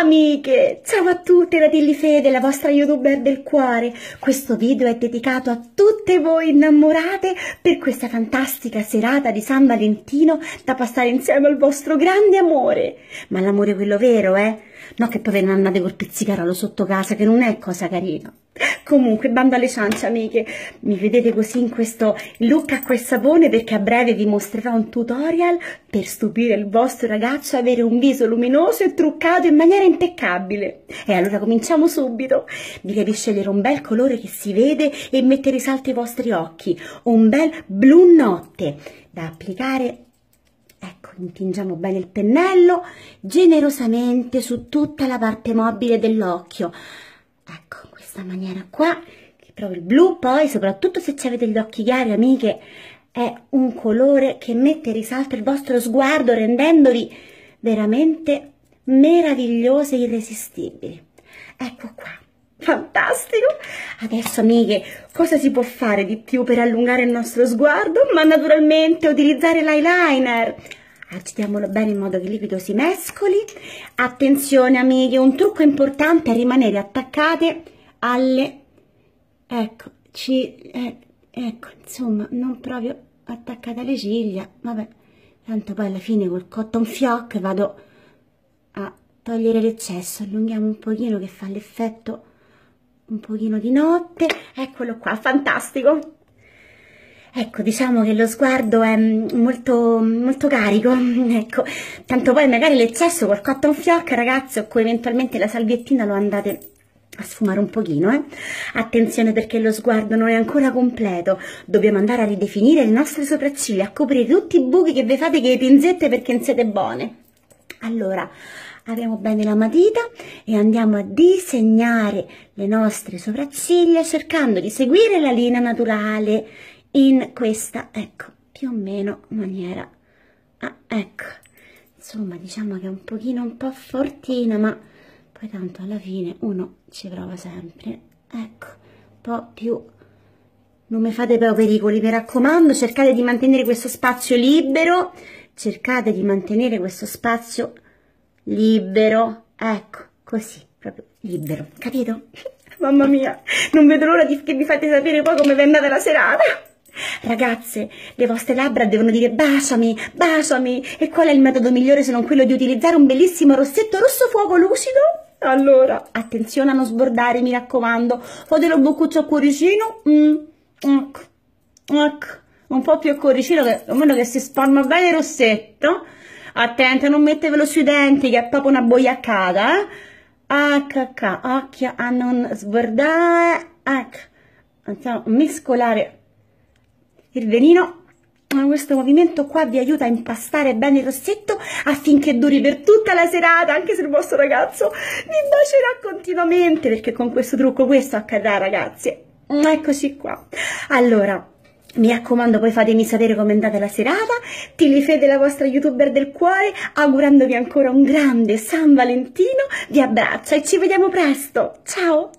Amiche, ciao a tutte da Tilly Fede, la vostra youtuber del cuore. Questo video è dedicato a tutte voi innamorate per questa fantastica serata di San Valentino da passare insieme al vostro grande amore. Ma l'amore è quello vero, eh? No che poi ve ne andate col pizzicarolo sotto casa, che non è cosa carina. Comunque, bando alle ciance, amiche, mi vedete così in questo look a quel sapone perché a breve vi mostrerò un tutorial per stupire il vostro ragazzo e avere un viso luminoso e truccato in maniera impeccabile. E allora cominciamo subito. Vi devi scegliere un bel colore che si vede e mettere in salto i vostri occhi, un bel blu notte da applicare Ecco, intingiamo bene il pennello generosamente su tutta la parte mobile dell'occhio questa maniera qua, che proprio il blu poi, soprattutto se avete gli occhi chiari, amiche, è un colore che mette in risalto il vostro sguardo, rendendovi veramente meravigliose e irresistibili. Ecco qua, fantastico! Adesso, amiche, cosa si può fare di più per allungare il nostro sguardo? Ma naturalmente utilizzare l'eyeliner! agitiamolo bene in modo che il liquido si mescoli attenzione amiche un trucco importante è rimanere attaccate alle ecco ci eh, ecco insomma non proprio attaccata alle ciglia vabbè tanto poi alla fine col cotton fioc vado a togliere l'eccesso allunghiamo un pochino che fa l'effetto un pochino di notte eccolo qua fantastico Ecco, diciamo che lo sguardo è mm, molto, molto carico, ecco, tanto poi magari l'eccesso col cotton fioc, ragazzi, o eventualmente la salviettina lo andate a sfumare un pochino, eh? Attenzione perché lo sguardo non è ancora completo, dobbiamo andare a ridefinire le nostre sopracciglia, a coprire tutti i buchi che vi fate che le pinzette perché non siete buone. Allora, apriamo bene la matita e andiamo a disegnare le nostre sopracciglia cercando di seguire la linea naturale in questa, ecco, più o meno maniera. Ah, ecco, insomma diciamo che è un pochino un po' fortina ma poi tanto alla fine uno ci prova sempre ecco un po' più non mi fate però pericoli mi raccomando cercate di mantenere questo spazio libero cercate di mantenere questo spazio libero ecco così proprio libero capito? mamma mia non vedo l'ora che mi fate sapere poi come è andata la serata Ragazze, le vostre labbra devono dire baciami, baciami. E qual è il metodo migliore se non quello di utilizzare un bellissimo rossetto rosso fuoco lucido? allora attenzione a non sbordare mi raccomando ho dello boccuccio a cuoricino mm, ecco, ecco, un po' più a cuoricino che, a che si spalma bene il rossetto Attenta, non mettevelo sui denti che è proprio una boiaccata eh? HK, occhio a non sbordare, ecco, andiamo a mescolare il venino questo movimento qua vi aiuta a impastare bene il rossetto affinché duri per tutta la serata anche se il vostro ragazzo vi bacerà continuamente perché con questo trucco questo accadrà ragazzi eccoci qua allora mi raccomando poi fatemi sapere come è andata la serata Tilifede la vostra youtuber del cuore augurandovi ancora un grande San Valentino vi abbraccio e ci vediamo presto ciao